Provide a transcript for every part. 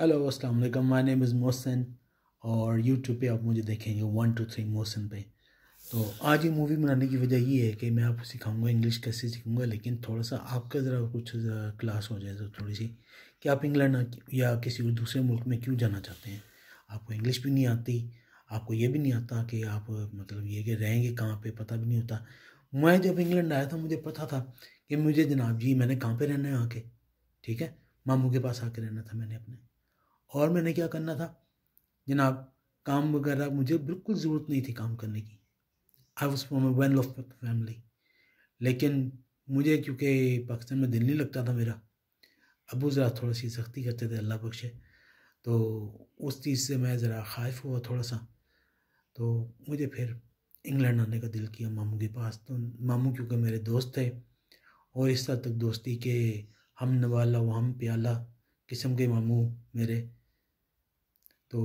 hello अस्सलाम वालेकुम my name is Mohsin और यूट्यूब पे आप मुझे देखेंगे वन टू थ्री मोहसिन पे तो आज ये मूवी बनाने की वजह ये है कि मैं आपको सिखाऊंगा इंग्लिश कैसे सीखूंगा लेकिन थोड़ा सा आपका ज़रा कुछ जरा क्लास हो जाए तो थोड़ी सी कि आप इंग्लैंड या किसी दूसरे मुल्क में क्यों जाना चाहते हैं आपको इंग्लिश भी नहीं आती आपको ये भी नहीं आता कि आप मतलब ये कि रहेंगे कहाँ पर पता भी नहीं होता मैं जब इंग्लैंड आया था मुझे पता था कि मुझे जनाब जी मैंने कहाँ पर रहना है आके ठीक है मामू के पास आके रहना था मैंने अपने और मैंने क्या करना था जनाब काम वगैरह मुझे बिल्कुल ज़रूरत नहीं थी काम करने की I was from well off family लेकिन मुझे क्योंकि पाकिस्तान में दिल नहीं लगता था मेरा अबू ज़रा थोड़ी सी सख्ती करते थे अल्लाह बख्शे तो उस चीज़ से मैं ज़रा खाइफ हुआ थोड़ा सा तो मुझे फिर इंग्लैंड आने का दिल किया मामू के पास तो मामू क्योंकि मेरे दोस्त थे और इस हद तक दोस्ती के हम नवाला वम हम प्याला किस्म के मामू मेरे तो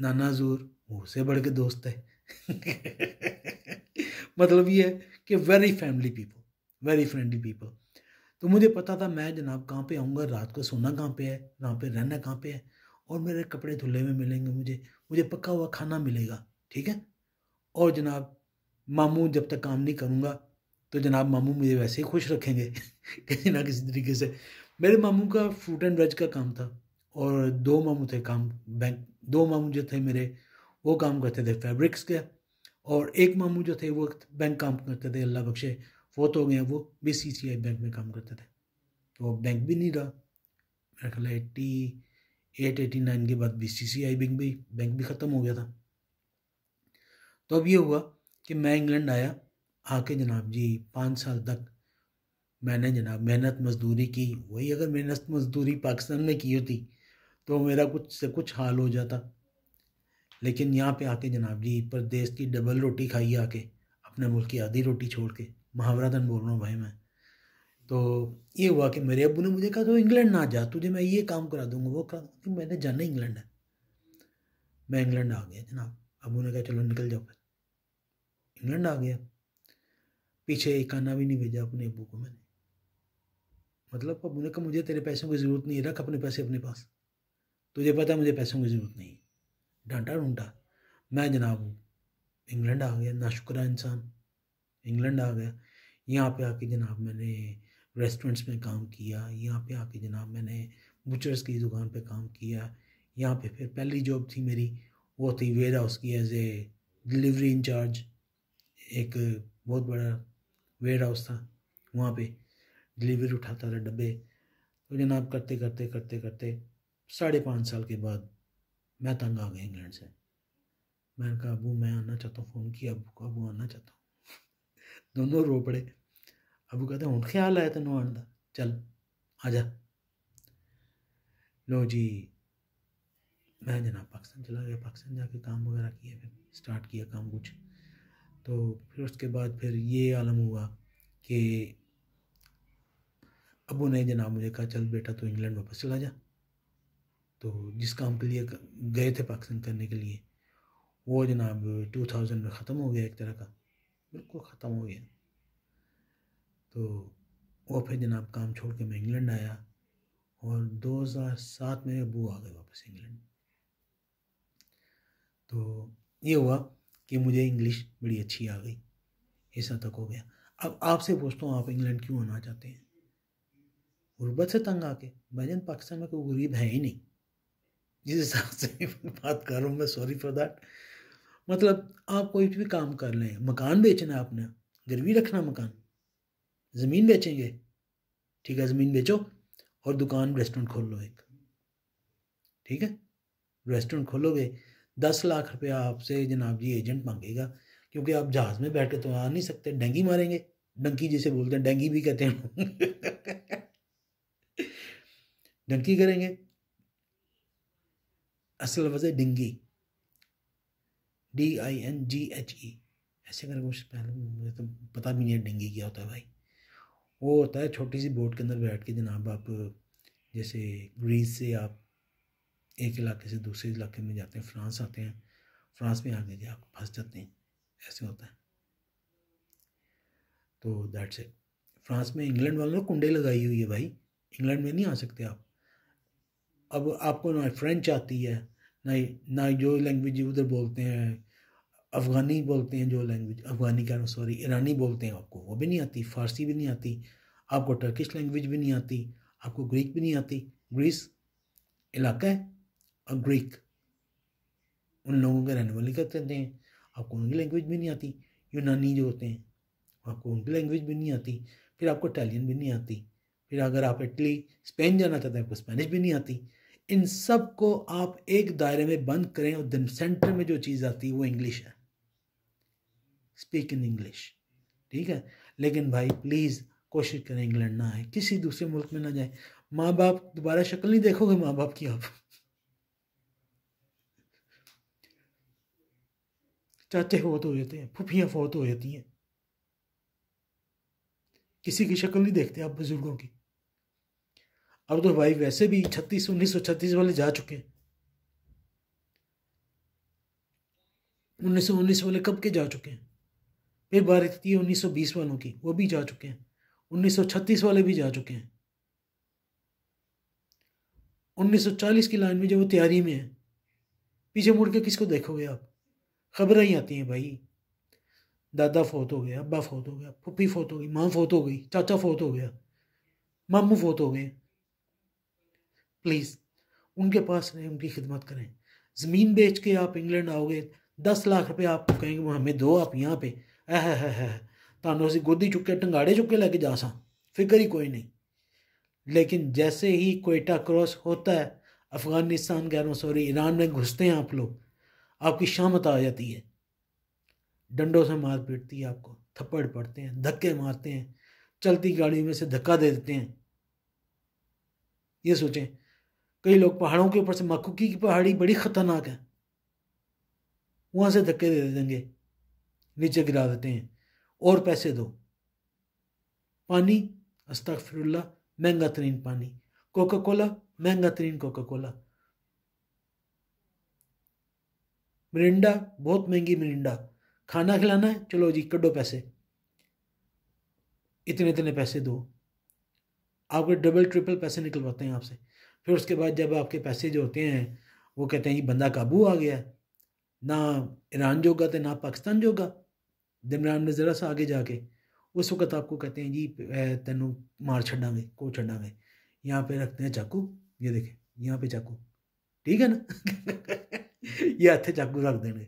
नाना जोर वो से बढ़ के दोस्त है मतलब ये है कि very family people very friendly people तो मुझे पता था मैं जनाब कहाँ पे आऊँगा रात को सोना कहाँ पे है कहाँ पे रहना कहाँ पे है और मेरे कपड़े धुले में मिलेंगे मुझे मुझे पक्का हुआ खाना मिलेगा ठीक है और जनाब मामू जब तक काम नहीं करूँगा तो जनाब मामू मुझे वैसे ही खुश रखेंगे किसी ना किसी तरीके से मेरे मामू का फ्रूट एंड वेज का काम था और दो मामू थे काम बैंक दो मामू जो थे मेरे वो काम करते थे फैब्रिक्स के और एक मामू जो थे वो बैंक काम करते थे अल्लाह बख्शे फोत हो गए वो B C C I bank में काम करते थे तो वो बैंक भी नहीं रहा मेरा ख्याल एट्टी एट एटी नाइन के बाद B C C I bank भी बैंक भी ख़त्म हो गया था तो अब ये हुआ कि मैं इंग्लैंड आया आके जनाब जी पाँच साल तक मैंने जनाब मेहनत मजदूरी की वही अगर मेहनत मजदूरी पाकिस्तान में की होती तो मेरा कुछ से कुछ हाल हो जाता लेकिन यहाँ पे आके जनाब जी परदेश की डबल रोटी खाई आके अपने मुल्क की आधी रोटी छोड़ के मुहावरातन बोल रहा हूँ भाई मैं तो ये हुआ कि मेरे अबू ने मुझे कहा तो इंग्लैंड ना जा तुझे मैं ये काम करा दूंगा वो करा कि मैंने जाना इंग्लैंड है मैं इंग्लैंड आ गया जनाब अबू ने कहा चलो निकल जाओ फिर इंग्लैंड आ गया पीछे एक आना भी नहीं भेजा अपने अबू को मैंने मतलब अबू ने कहा मुझे तेरे पैसों की ज़रूरत नहीं रख अपने पैसे अपने पास तुझे पता मुझे पैसों की ज़रूरत नहीं डांटा डूंटा मैं जनाब इंग्लैंड आ गया नाशुकरा इंसान इंग्लैंड आ गया यहाँ पे आके जनाब मैंने रेस्टोरेंट्स में काम किया यहाँ पे आके जनाब मैंने बुचर्स की दुकान पे काम किया यहाँ पे फिर पहली जॉब थी मेरी वो थी वेयर हाउस की एज ए डिलीवरी इंचार्ज एक बहुत बड़ा वेयर हाउस था वहाँ पे डिलीवरी उठाता था डब्बे तो जनाब करते करते करते करते 5.5 साल के बाद मैं तंग आ गया इंग्लैंड से मेरे का ابو મે आना चाहता फोन किया ابو કો ابو આના ચાહતો બંને રો પડે ابو કહેતા હું ખ્યાલ આયા તો નો આંદા ચલ આજા લોજી મેને ના પાકિસ્તાન ચલા ગયા પાકિસ્તાન જા કે કામ કરવા કીયે સ્ટાર્ટ કિયા કામ કુછ તો ફિર اس کے બાદ ફિર યે आलम हुआ કે ابوને જના મને કા ચલ બેટા તું इंग्लैंड वापस چلا જા तो जिस काम के लिए गए थे पाकिस्तान करने के लिए वो जनाब टू थाउजेंड में ख़त्म हो गया एक तरह का बिल्कुल ख़त्म हो गया तो वो फिर जनाब काम छोड़ के मैं इंग्लैंड आया और 2007 में अबू आ गए वापस इंग्लैंड तो ये हुआ कि मुझे इंग्लिश बड़ी अच्छी आ गई ऐसा तक हो गया अब आपसे पूछता हूँ आप इंग्लैंड क्यों आना चाहते हैं गुर्बत से तंग आके भाईजान पाकिस्तान में कोई गरीब है ही नहीं जिस हिसाब से बात कर रहा हूँ मैं सॉरी फॉर दैट मतलब आप कोई भी काम कर लें मकान बेचना है आपने गिरवी रखना मकान ज़मीन बेचेंगे ठीक है ज़मीन बेचो और दुकान रेस्टोरेंट खोल लो एक ठीक है रेस्टोरेंट खोलोगे दस लाख रुपया आपसे जनाब जी एजेंट मांगेगा क्योंकि आप जहाज़ में बैठ के तो आ नहीं सकते डेंगी मारेंगे डंकी जिसे बोलते हैं डेंगी भी कहते हैं डंकी करेंगे असल वजह dinghy D I N G H E ऐसे करके कुछ पहले मुझे तो पता भी नहीं है डेंगी क्या होता है भाई वो होता है छोटी सी बोट के अंदर बैठ के जनाब आप जैसे ग्रीस से आप एक इलाके से दूसरे इलाके में जाते हैं फ्रांस आते हैं फ्रांस में आके आप फंस जाते हैं ऐसे होता है तो दैट्स इट फ्रांस में इंग्लैंड वालों ने कुंडे लगाई हुई है भाई इंग्लैंड में नहीं आ सकते आप अब आपको ना फ्रेंच आती है ना ना जो लैंग्वेज उधर बोलते हैं अफ़गानी बोलते हैं जो लैंग्वेज अफ़गानी कह रहा सॉरी ईरानी बोलते हैं आपको वो भी नहीं आती फ़ारसी भी नहीं आती आपको टर्किश लैंग्वेज भी नहीं आती आपको ग्रीक भी नहीं आती ग्रीस इलाका है और ग्रीक उन लोगों के रहने वाले कहते हैं आपको उनकी लैंग्वेज भी नहीं आती यूनानी जो होते हैं आपको उनकी लैंग्वेज भी नहीं आती फिर आपको इटालियन भी नहीं आती फिर अगर आप इटली स्पेन जाना चाहते हैं आपको स्पेनिश भी नहीं आती इन सब को आप एक दायरे में बंद करें और दिन सेंटर में जो चीज़ आती है वो इंग्लिश है स्पीक इन इंग्लिश ठीक है लेकिन भाई प्लीज़ कोशिश करें इंग्लैंड ना आए किसी दूसरे मुल्क में ना जाए माँ बाप दोबारा शक्ल नहीं देखोगे माँ बाप की आप चाचे फोत हो जाते हैं फूफियाँ फोत हो जाती हैं किसी की शक्ल नहीं देखते आप बुज़ुर्गों की अब तो भाई वैसे भी छत्तीस उन्नीस सौ छत्तीस वाले जा चुके हैं उन्नीस सौ उन्नीस वाले कब के जा चुके हैं फिर बारिश थी उन्नीस सौ बीस वालों की वो भी जा चुके हैं उन्नीस सौ छत्तीस वाले भी जा चुके हैं उन्नीस सौ चालीस की लाइन में जब वो तैयारी में है पीछे मुड़ के किसको देखोगे आप खबरें ही आती हैं भाई दादा फोत हो गया अब्बा फोत हो गया पुप्पी फोत हो गई माँ फोत हो गई चाचा फोत हो गया मामू फोत हो गए प्लीज़ उनके पास रहें उनकी खिदमत करें ज़मीन बेच के आप इंग्लैंड आओगे दस लाख रुपये आपको कहेंगे हमें दो आप यहाँ पे है है है तानू अभी गोदी चुके टंगाड़े चुके लेके जा सा फिक्र ही कोई नहीं लेकिन जैसे ही कोयटा क्रॉस होता है अफ़गानिस्तान कह रहा हूँ सॉरी ईरान में घुसते हैं आप लोग आपकी शामत आ जाती है डंडों से मार पीटती है आपको थप्पड़ पड़ते हैं धक्के मारते हैं चलती गाड़ी में से धक्का दे देते हैं ये सोचें कई लोग पहाड़ों के ऊपर से मकुकी की पहाड़ी बड़ी ख़तरनाक है वहां से धक्के दे देंगे नीचे गिरा देते हैं और पैसे दो पानी फिर महंगा तरीन पानी कोका कोला महंगा तरीन कोका कोला मरिंडा बहुत महंगी मरिंडा खाना खिलाना है चलो जी कडो पैसे इतने इतने पैसे दो आपके डबल ट्रिपल पैसे निकलवाते हैं आपसे फिर उसके बाद जब आपके पैसे जो होते हैं वो कहते हैं ये बंदा काबू आ गया ना ईरान जोगा तो ना पाकिस्तान जोगा दमरान में ज़रा सा आगे जाके उस वक्त आपको कहते हैं जी तेन मार गए को गए यहाँ पे रखते हैं चाकू ये देखें यहाँ पे चाकू ठीक है ना ये हथे चाकू रख देंगे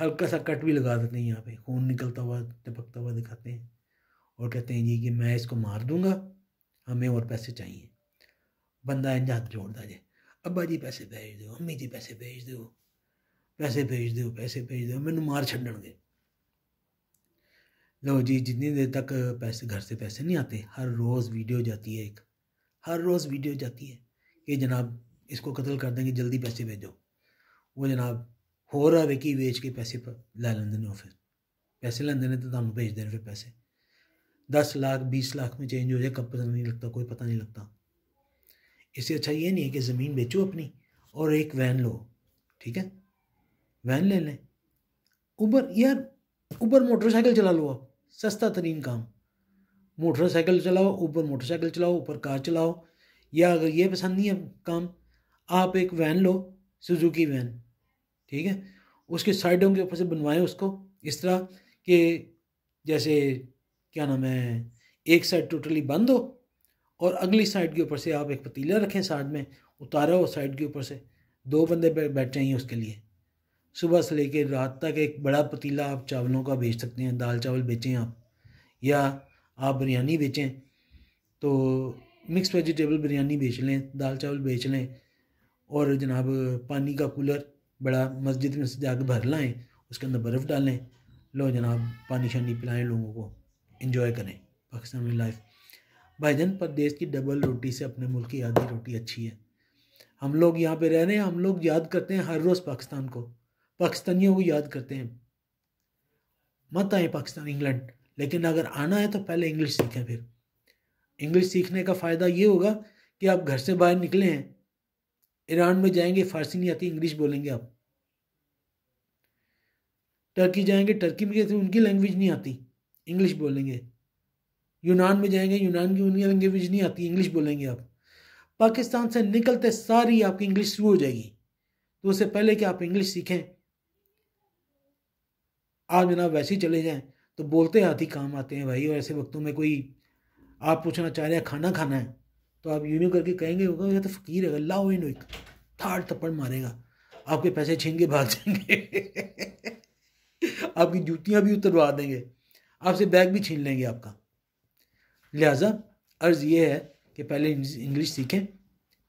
हल्का सा कट भी लगा देते हैं यहाँ पे खून निकलता हुआ टपकता हुआ दिखाते हैं और कहते हैं जी कि मैं इसको मार दूँगा हमें और पैसे चाहिए बंदा इंजा हथ जोड़ता जे अबा जी पैसे भेज दो अम्मी जी पैसे भेज दो पैसे भेज दो पैसे भेज दो मैं मार गए लो जी जितनी देर तक पैसे घर से पैसे नहीं आते हर रोज़ वीडियो जाती है एक हर रोज़ वीडियो जाती है कि जनाब इसको कत्ल कर देंगे जल्दी पैसे भेजो वो जनाब हो ਹੋਵੇ ਕੀ ਵੇਚ ਕੇ ਪੈਸੇ ਲੈ ਲੈਂਦੇ ਨੇ ਉਹ ਫਿਰ ਪੈਸੇ ਲੈਂਦੇ ਨੇ ਤਾਂ ਤੁਹਾਨੂੰ ਭੇਜ ਦੇਣ ਫਿਰ ਪੈਸੇ लाख बीस लाख में चेंज हो जाए कब पता नहीं लगता कोई पता नहीं लगता इससे अच्छा ये नहीं है कि ज़मीन बेचो अपनी और एक वैन लो ठीक है वैन ले लें ऊबर यार ऊबर मोटरसाइकिल चला लो आप सस्ता तरीन काम मोटरसाइकिल चलाओ ऊपर मोटरसाइकिल चलाओ ऊपर कार चलाओ या अगर ये पसंद नहीं है काम आप एक वैन लो सुजुकी वैन ठीक है उसके साइडों के ऊपर से बनवाएं उसको इस तरह कि जैसे क्या नाम है एक साइड टोटली बंद हो और अगली साइड के ऊपर से आप एक पतीला रखें साइड में उतारा हो साइड के ऊपर से दो बंदे बैठ जाइए उसके लिए सुबह से लेकर रात तक एक बड़ा पतीला आप चावलों का बेच सकते हैं दाल चावल बेचें आप या आप बिरयानी बेचें तो मिक्स वेजिटेबल बिरयानी बेच लें दाल चावल बेच लें और जनाब पानी का कूलर बड़ा मस्जिद में से जाकर भर लाएँ उसके अंदर बर्फ़ डालें लो जनाब पानी शानी पिलाएं लोगों को इन्जॉय करें पाकिस्तान में लाइफ भाईजन देश की डबल रोटी से अपने मुल्क की आधी रोटी अच्छी है हम लोग यहाँ पे रह रहे हैं हम लोग याद करते हैं हर रोज़ पाकिस्तान को पाकिस्तानियों को याद करते हैं मत आए पाकिस्तान इंग्लैंड लेकिन अगर आना है तो पहले इंग्लिश सीखें फिर इंग्लिश सीखने का फ़ायदा ये होगा कि आप घर से बाहर निकले हैं ईरान में जाएंगे फ़ारसी नहीं आती इंग्लिश बोलेंगे आप टर्की जाएंगे टर्की में तो उनकी लैंग्वेज नहीं आती इंग्लिश बोलेंगे यूनान में जाएंगे यूनान की उनकी लैंग्वेज नहीं आती इंग्लिश बोलेंगे आप पाकिस्तान से निकलते सारी आपकी इंग्लिश शुरू हो जाएगी तो उससे पहले कि आप इंग्लिश सीखें आप जनाब वैसे ही चले जाएं तो बोलते हाथी काम आते हैं भाई और ऐसे वक्तों में कोई आप पूछना चाह रहे हैं खाना खाना है तो आप यूनियो करके कहेंगे होगा या तो फ़कीर है अल्लाह इन एक थाड़ थप्पड़ मारेगा आपके पैसे छीन के भाग जाएंगे आपकी जूतियाँ भी उतरवा देंगे आपसे बैग भी छीन लेंगे आपका लिहाजा अर्ज़ ये है कि पहले इंग्लिश सीखें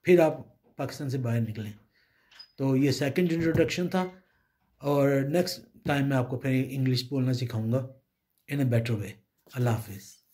फिर आप पाकिस्तान से बाहर निकलें तो ये सेकंड इंट्रोडक्शन था और नेक्स्ट टाइम मैं आपको फिर इंग्लिश बोलना सिखाऊंगा इन अ बेटर वे अल्लाह हाफिज़